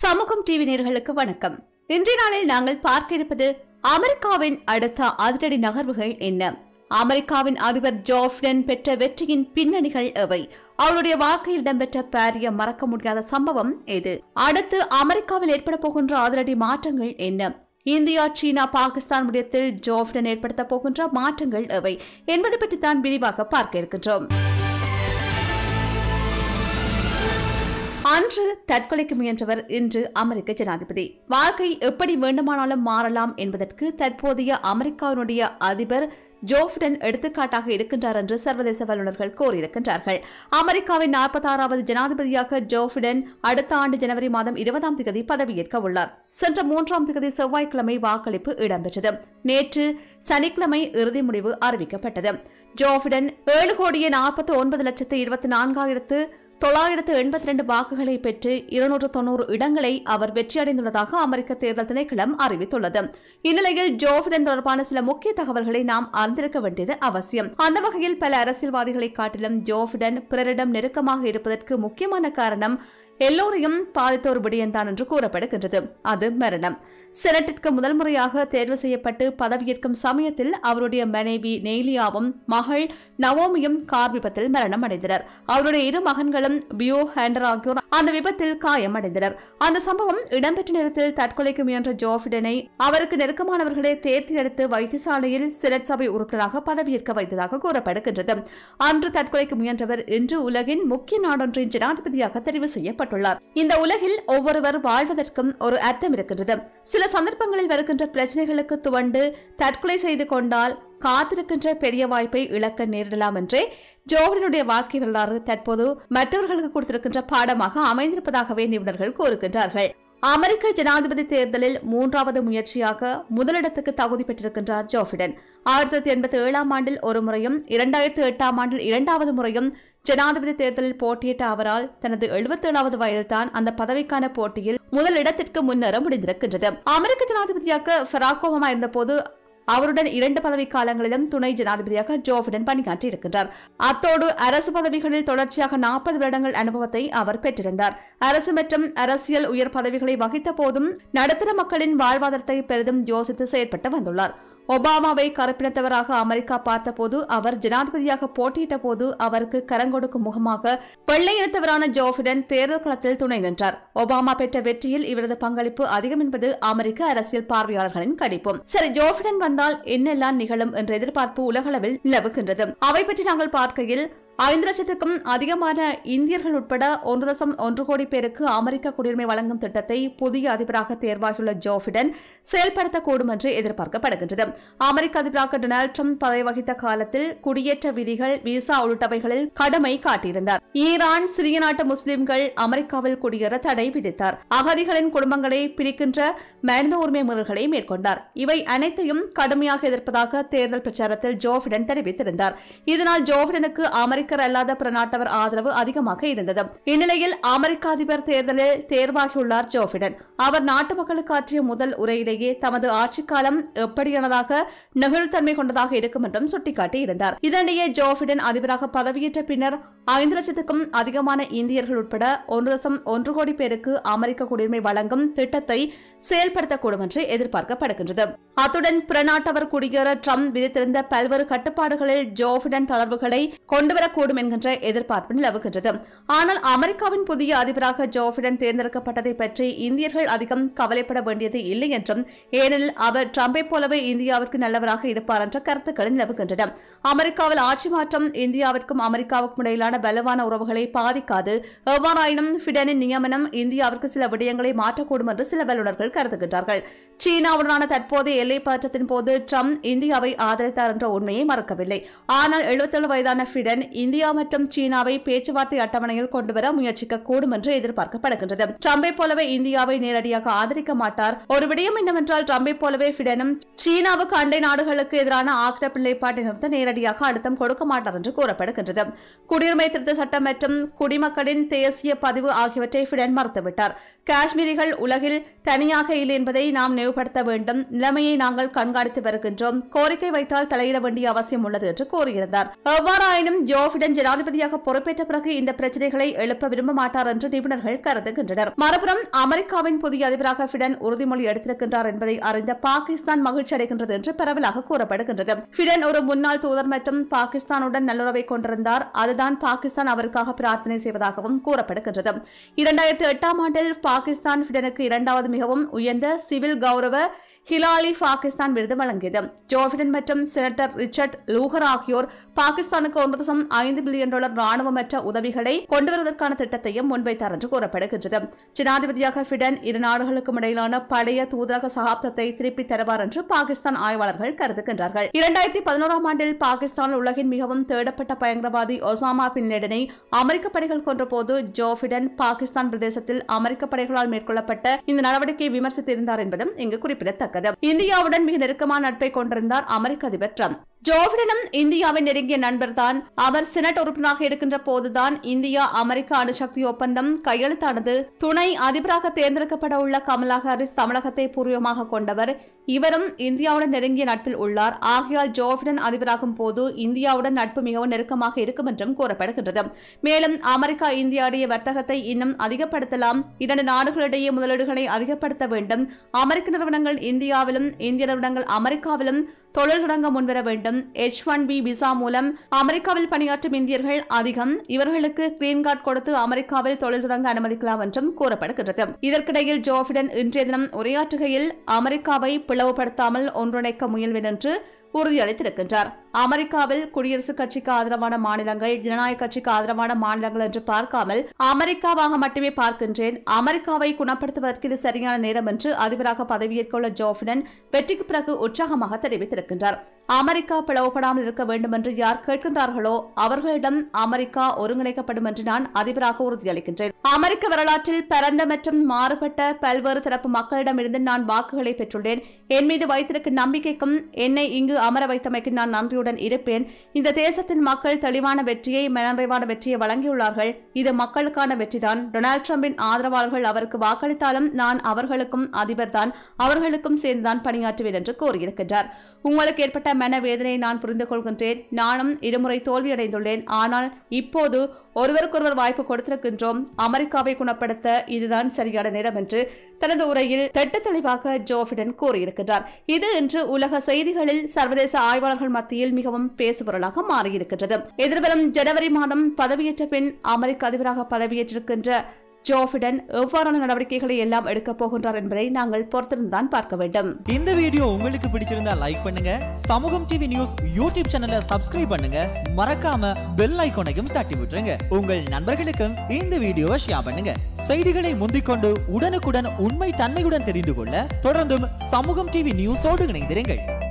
சமூகம் டிவி நேர்களுக்கு வணக்கம் இன்றைய நாளில் நாங்கள் பார்க்க இருப்பது அமெரிக்காவின் அடுத்த அதிரடி நகர்வுகள் என்ன அமெரிக்காவின் அதிபர் ஜோஃப்டன் பெற்ற வெற்றியின் பின்னணிகள் எவை அவருடைய வாழ்க்கையில் இடம்பெற்ற பாரிய மறக்க முடியாத சம்பவம் எது அடுத்து அமெரிக்காவில் ஏற்பட போகின்ற அதிரடி மாற்றங்கள் என்ன இந்தியா சீனா பாகிஸ்தான் முடியத்தில் ஜோஃப்டன் ஏற்படுத்த போகின்ற மாற்றங்கள் எவை என்பது பற்றி தான் விரிவாக பார்க்க இருக்கின்றோம் அன்று தற்கொலைக்கு முயன்றவர் இன்று அமெரிக்க ஜனாதிபதி வாழ்க்கை எப்படி வேண்டுமானாலும் மாறலாம் என்பதற்கு தற்போதைய அமெரிக்காவினுடைய அதிபர் ஜோஃபிடன் எடுத்துக்காட்டாக இருக்கின்றார் என்று சர்வதேச வல்லுநர்கள் கோரியிருக்கின்றார்கள் அமெரிக்காவின் நாற்பத்தாறாவது ஜனாதிபதியாக ஜோஃபிடன் அடுத்த ஆண்டு ஜனவரி மாதம் இருபதாம் தேதி பதவியேற்க உள்ளார் சென்ற மூன்றாம் தேதி செவ்வாய்க்கிழமை வாக்களிப்பு இடம்பெற்றது நேற்று சனிக்கிழமை இறுதி முடிவு அறிவிக்கப்பட்டது ஜோஃபிடன் ஏழு கோடியே நாற்பத்தி ஒன்பது லட்சத்து இருபத்தி நான்காயிரத்து தொள்ளாயிரத்து எண்பத்தி ரெண்டு வாக்குகளை பெற்று இருநூற்று தொன்னூறு இடங்களை அவர் வெற்றியடைந்துள்ளதாக அமெரிக்க தேர்தல் திணைக்களம் அறிவித்துள்ளது இந்நிலையில் ஜோபிடன் தொடர்பான சில முக்கிய தகவல்களை நாம் அறிந்திருக்க வேண்டியது அவசியம் அந்த வகையில் பல அரசியல்வாதிகளை காட்டிலும் ஜோபிடன் பிறரிடம் நெருக்கமாக இருப்பதற்கு முக்கியமான காரணம் எல்லோரையும் பாதித்த ஒரு விடயம்தான் என்று கூறப்படுகின்றது அது மரணம் செனட்டிற்கு முதல் முறையாக தேர்வு செய்யப்பட்டு பதவியேற்கும் சமயத்தில் அவருடைய மனைவி நெய்லியாவும் மகள் நவோமியும் கார் விபத்தில் மரணம் அடைந்தனர் அவருடைய இரு மகன்களும் பியோ ஹேண்டர் ஆகியோர் அந்த விபத்தில் காயம் அடைந்தனர் அந்த சம்பவம் இடம்பெற்ற நேரத்தில் தற்கொலைக்கு முயன்ற ஜோஃபிடனை அவருக்கு நெருக்கமானவர்களை தேர்ந்தெடுத்து வைத்தியசாலையில் செனட் சபை உறுப்பினராக பதவியேற்க வைத்ததாக கூறப்படுகின்றது அன்று தற்கொலைக்கு முயன்றவர் இன்று உலகின் முக்கிய நாடொன்றின் ஜனாதிபதியாக தெரிவு செய்யப்பட்டார் குறிப்பிட்டுள்ளார் இந்த உலகில் ஒவ்வொருவர் வாழ்வதற்கும் ஒரு அர்த்தம் இருக்கின்றது சில சந்தர்ப்பங்களில் வருகின்ற பிரச்சனைகளுக்கு துவண்டு தற்கொலை செய்து கொண்டால் காத்திருக்கின்ற பெரிய வாய்ப்பை இழக்க நேரிடலாம் என்றே ஜோஹரனுடைய வாழ்க்கை வரலாறு தற்போது மற்றவர்களுக்கு கொடுத்திருக்கின்ற பாடமாக அமைந்திருப்பதாகவே நிபுணர்கள் கூறுகின்றார்கள் அமெரிக்க ஜனாதிபதி தேர்தலில் மூன்றாவது முயற்சியாக முதலிடத்துக்கு தகுதி பெற்றிருக்கின்றார் ஜோ ஆயிரத்தி தொள்ளாயிரத்தி எண்பத்தி ஏழாம் ஆண்டில் ஒரு முறையும் இரண்டாயிரத்தி எட்டாம் ஆண்டில் இரண்டாவது முறையும் ஜனாதிபதி தேர்தலில் போட்டியிட்ட அவரால் தனது எழுபத்தேழாவது வயதில்தான் அந்த பதவிக்கான போட்டியில் முதல் இடத்திற்கு முன்னர முடிந்திருக்கின்றது அமெரிக்க ஜனாதிபதியாக ஃபெராக் இருந்தபோது அவருடன் இரண்டு பதவி காலங்களிலும் துணை ஜனாதிபதியாக ஜோ பிடன் பணியாற்றி இருக்கின்றார் அத்தோடு அரசு பதவிகளில் தொடர்ச்சியாக நாற்பது வருடங்கள் அனுபவத்தை அவர் பெற்றிருந்தார் அரசு மற்றும் அரசியல் உயர் பதவிகளை வகித்த போதும் நடுத்தர மக்களின் வாழ்வாதாரத்தை பெரிதும் யோசித்து செயற்பட்டு வந்துள்ளார் ஒபாமாவை கருப்பினத்தவராக அமெரிக்கா பார்த்தபோது அவர் ஜனாதிபதியாக போட்டியிட்ட போது அவருக்கு கரங்கொடுக்கும் முகமாக வெள்ளையினத்தவரான ஜோஃபிடன் தேர்தல் களத்தில் துணை நின்றார் ஒபாமா பெற்ற வெற்றியில் இவரது பங்களிப்பு அதிகம் என்பது அமெரிக்க அரசியல் பார்வையாளர்களின் கடிப்பும் சரி ஜோஃபிடன் வந்தால் என்னெல்லாம் நிகழும் என்ற எதிர்பார்ப்பு உலகளவில் நிலவுகின்றது அவை பற்றி நாங்கள் பார்க்கையில் ஐந்து லட்சத்துக்கும் அதிகமான இந்தியர்கள் உட்பட ஒன்று தசம் ஒன்று கோடி பேருக்கு அமெரிக்க குடியுரிமை வழங்கும் திட்டத்தை புதிய அதிபராக தேர்வாகியுள்ள ஜோ பிடன் செயல்படுத்தக்கூடும் என்று எதிர்பார்க்கப்படுகின்றது அமெரிக்க அதிபராக டொனால்டு டிரம்ப் பதவி வகித்த காலத்தில் குடியேற்ற விதிகள் விசா உள்ளிட்டவைகளில் கடமை காட்டியிருந்தார் ஈரான் சிறிய நாட்டு முஸ்லிம்கள் அமெரிக்காவில் குடியேற தடை விதித்தார் அகதிகளின் குடும்பங்களை பிரிக்கின்ற மனித உரிமை முறைகளை மேற்கொண்டார் இவை அனைத்தையும் கடுமையாக எதிர்ப்பதாக தேர்தல் பிரச்சாரத்தில் ஜோ பிடன் தெரிவித்திருந்தார் இதனால் ஜோ பிடனுக்கு அமெரிக்க அமெரிக்கர் அல்லாத பிராட்டவர் ஆதரவு அதிகமாக இருந்தது இந்நிலையில் அமெரிக்க அதிபர் தேர்தலில் தேர்வாகியுள்ளார் ஜோ பிடன் அவர் நாட்டு மக்களுக்கு ஆற்றிய முதல் உரையிலேயே தமது ஆட்சிக்காலம் எப்படியானதாக நெகிழ்த்தன்மை கொண்டதாக இருக்கும் என்றும் சுட்டிக்காட்டியிருந்தார் இதனிடையே ஜோ பிடன் அதிபராக பதவியேற்ற பின்னர் ஐந்து லட்சத்துக்கும் அதிகமான இந்தியர்கள் உட்பட ஒன்று தசம் ஒன்று கோடி பேருக்கு அமெரிக்க குடியுரிமை வழங்கும் திட்டத்தை செயல்படுத்தக்கூடும் என்று எதிர்பார்க்கப்படுகின்றது அத்துடன் பிறநாட்டவர் குடியேற ட்ரம்ப் விதித்திருந்த பல்வேறு கட்டுப்பாடுகளில் ஜோஃபிடன் தளர்வுகளை கொண்டுவர நிகழக்கூடும் என்கின்ற எதிர்பார்ப்பு நிலவுகின்றது ஆனால் அமெரிக்காவின் புதிய அதிபராக ஜோ பிடன் தேர்ந்தெடுக்கப்பட்டதை பற்றி இந்தியர்கள் அதிகம் கவலைப்பட வேண்டியது இல்லை என்றும் ஏனெனில் அவர் டிரம்பை போலவே இந்தியாவிற்கு நல்லவராக இருப்பார் என்ற கருத்துக்கள் நிலவுகின்றன அமெரிக்காவில் ஆட்சி மாற்றம் இந்தியாவிற்கும் அமெரிக்காவுக்கும் இடையிலான பலவான உறவுகளை பாதிக்காது எவ்வாறாயினும் பிடனின் நியமனம் இந்தியாவிற்கு சில விடயங்களை மாற்றக்கூடும் என்று சில வல்லுநர்கள் கருதுகின்றார்கள் சீனாவுடனான தற்போதைய எல்லை பதற்றத்தின் போது டிரம்ப் இந்தியாவை ஆதரித்தார் என்ற உண்மையை மறக்கவில்லை ஆனால் எழுபத்தேழு வயதான பிடன் இந்தியா மற்றும் சீனாவை பேச்சுவார்த்தை அட்டவணையில் கொண்டுவர முயற்சிக்க கூடும் என்று எதிர்பார்க்கப்படுகின்றது ட்ரம்பை போலவே இந்தியாவை நேரடியாக ஆதரிக்க மாட்டார் ஒரு விடயம் என்னவென்றால் ட்ரம்பை போலவே பிடனும் சீனாவுக்கு அண்டை நாடுகளுக்கு எதிரான ஆக்கிரமிப்பு நிலைப்பாட்டை நிறுத்த நேரடியாக அழுத்தம் கொடுக்க மாட்டார் என்று கூறப்படுகின்றது குடியுரிமை திருத்த சட்டம் மற்றும் குடிமக்களின் தேசிய பதிவு ஆகியவற்றை பிடன் மறுத்துவிட்டார் காஷ்மீரிகள் உலகில் தனியாக இல்லை என்பதை நாம் நினைவுபடுத்த வேண்டும் நிலைமையை நாங்கள் கண்காணித்து வருகின்றோம் கோரிக்கை வைத்தால் தலையிட வேண்டிய அவசியம் உள்ளது என்று கூறியிருந்தார் எவ்வாறாயினும் ஜோ கோவிடன் ஜனாதிபதியாக பொறுப்பேற்ற பிறகு இந்த பிரச்சனைகளை எழுப்ப விரும்ப மாட்டார் என்று நிபுணர்கள் கருதுகின்றனர் மறுபுறம் அமெரிக்காவின் புதிய அதிபராக பிடன் உறுதிமொழி எடுத்திருக்கின்றார் என்பதை அறிந்த பாகிஸ்தான் மகிழ்ச்சி அடைகின்றது என்று பரவலாக கூறப்படுகின்றது பிடன் ஒரு முன்னாள் தூதர் மற்றும் பாகிஸ்தானுடன் நல்லுறவை கொண்டிருந்தார் அதுதான் பாகிஸ்தான் அவருக்காக பிரார்த்தனை செய்வதாகவும் கூறப்படுகின்றது இரண்டாயிரத்தி எட்டாம் ஆண்டில் பாகிஸ்தான் பிடனுக்கு இரண்டாவது மிகவும் உயர்ந்த சிவில் கௌரவ ஹிலாலி பாகிஸ்தான் விருது வழங்கியது ஜோபிடன் மற்றும் செனட்டர் ரிச்சர்ட் லூகர் ஆகியோர் பாகிஸ்தானுக்கு ஒன்பது சம் ஐந்து பில்லியன் டாலர் ராணுவமற்ற உதவிகளை கொண்டுவருவதற்கான திட்டத்தையும் முன்வைத்தார் என்று கூறப்படுகின்றது ஜனாதிபதியாக பிடன் இரு நாடுகளுக்கும் இடையிலான பழைய தூதரக சகாப்தத்தை திருப்பித் தருவார் என்று பாகிஸ்தான் ஆய்வாளர்கள் கருதுகின்றார்கள் இரண்டாயிரத்தி பதினோராம் ஆண்டில் பாகிஸ்தான் உலகின் மிகவும் தேடப்பட்ட பயங்கரவாதி ஒசாமா பின் லேடனை அமெரிக்க படைகள் கொன்றபோது ஜோபிடன் பாகிஸ்தான் பிரதேசத்தில் அமெரிக்க படைகளால் மேற்கொள்ளப்பட்ட இந்த நடவடிக்கையை விமர்சித்திருந்தார் என்பதும் இங்கு குறிப்பிடத்தக்கது குறிப்பிடத்தக்கது இந்தியாவுடன் மிக நெருக்கமான நட்பை கொண்டிருந்தார் அமெரிக்க அதிபர் டிரம்ப் ஜோவிடனும் இந்தியாவின் நெருங்கிய நண்பர்தான் அவர் செனட் உறுப்பினராக இருக்கின்ற போதுதான் இந்தியா அமெரிக்க அணுசக்தி ஒப்பந்தம் கையெழுத்தானது துணை அதிபராக தேர்ந்தெடுக்கப்பட உள்ள கமலா ஹாரிஸ் தமிழகத்தை பூர்வமாக கொண்டவர் இவரும் இந்தியாவுடன் நெருங்கிய நட்பில் உள்ளார் ஆகையால் ஜோவிடன் அதிபராகும் போது இந்தியாவுடன் நட்பு மிகவும் நெருக்கமாக இருக்கும் என்றும் கூறப்படுகின்றது மேலும் அமெரிக்கா இந்தியாவுடைய வர்த்தகத்தை இன்னும் அதிகப்படுத்தலாம் இரண்டு நாடுகளிடையே முதலீடுகளை அதிகப்படுத்த வேண்டும் அமெரிக்க நிறுவனங்கள் இந்தியாவிலும் இந்திய நிறுவனங்கள் அமெரிக்காவிலும் தொடங்க முன்வர வேண்டும் எச் ஒன் பி விசா மூலம் அமெரிக்காவில் பணியாற்றும் இந்தியர்கள் அதிகம் இவர்களுக்கு கிரீன் கார்டு கொடுத்து அமெரிக்காவில் தொடங்க அனுமதிக்கலாம் என்றும் கூறப்படுகிறது இதற்கிடையில் ஜோபிடன் இன்றைய தினம் உரையாற்றுகையில் அமெரிக்காவை பிளவுபடுத்தாமல் ஒன்றிணைக்க முயல்வேன் என்று உறுதியளித்திருக்கின்றார் அமெரிக்காவில் குடியரசுக் கட்சிக்கு ஆதரவான மாநிலங்கள் ஜனநாயக கட்சிக்கு ஆதரவான மாநிலங்கள் என்று பார்க்காமல் அமெரிக்காவாக மட்டுமே பார்க்கின்றேன் அமெரிக்காவை குணப்படுத்துவதற்கு இது சரியான நேரம் என்று அதிபராக பதவியேற்கொள்ள ஜோஃபிடன் வெற்றிக்கு பிறகு உற்சாகமாக தெரிவித்திருக்கின்றார் அமெரிக்கா பிளவுபடாமல் இருக்க வேண்டும் என்று யார் கேட்கின்றார்களோ அவர்களிடம் அமெரிக்கா ஒருங்கிணைக்கப்படும் என்று நான் அதிபராக உறுதியளிக்கின்றேன் அமெரிக்க வரலாற்றில் பரந்த மற்றும் மாறுபட்ட பல்வேறு தரப்பு மக்களிடமிருந்து நான் வாக்குகளை பெற்றுள்ளேன் என் மீது வைத்திருக்கும் நம்பிக்கைக்கும் என்னை இங்கு அமர வைத்தமைக்கு நான் நன்றி உறுதியுடன் இருப்பேன் இந்த தேசத்தின் மக்கள் தெளிவான வெற்றியை மனநிறைவான வெற்றியை வழங்கியுள்ளார்கள் இது மக்களுக்கான வெற்றிதான் டொனால்ட் டிரம்பின் ஆதரவாளர்கள் அவருக்கு வாக்களித்தாலும் நான் அவர்களுக்கும் அதிபர்தான் அவர்களுக்கும் சேர்ந்துதான் பணியாற்றுவேன் என்று கூறியிருக்கின்றார் உங்களுக்கு ஏற்பட்ட மனவேதனையை நான் புரிந்து கொள்கின்றேன் நானும் இருமுறை தோல்வியடைந்துள்ளேன் ஆனால் இப்போது ஒருவருக்கொருவர் வாய்ப்பு கொடுத்திருக்கின்றோம் அமெரிக்காவை குணப்படுத்த இதுதான் சரியான நேரம் என்று தனது உரையில் திட்ட தெளிவாக ஜோ பிடன் கூறியிருக்கிறார் இது இன்று உலக செய்திகளில் சர்வதேச ஆய்வாளர்கள் மத்தியில் மிகவும் பேசுபொருளாக மாறியிருக்கிறது எதிர்வரும் ஜனவரி மாதம் பதவியேற்ற பின் அமெரிக்க அதிபராக பதவியேற்றிருக்கின்ற ஜோஃபிடன் எவ்வாறான நடவடிக்கைகளை எல்லாம் எடுக்கப் போகின்றார் என்பதை நாங்கள் பொறுத்திருந்தான் பார்க்க வேண்டும் இந்த வீடியோ உங்களுக்கு பிடிச்சிருந்தா லைக் பண்ணுங்க சமூகம் டிவி நியூஸ் யூடியூப் சேனலை சப்ஸ்கிரைப் பண்ணுங்க மறக்காம பெல் ஐக்கோனையும் தட்டி விட்டுருங்க உங்கள் நண்பர்களுக்கும் இந்த வீடியோவை ஷேர் பண்ணுங்க செய்திகளை முந்திக்கொண்டு உடனுக்குடன் உண்மை தன்மையுடன் தெரிந்து கொள்ள தொடர்ந்தும் சமூகம் டிவி நியூஸோடு இணைந்திருங்கள்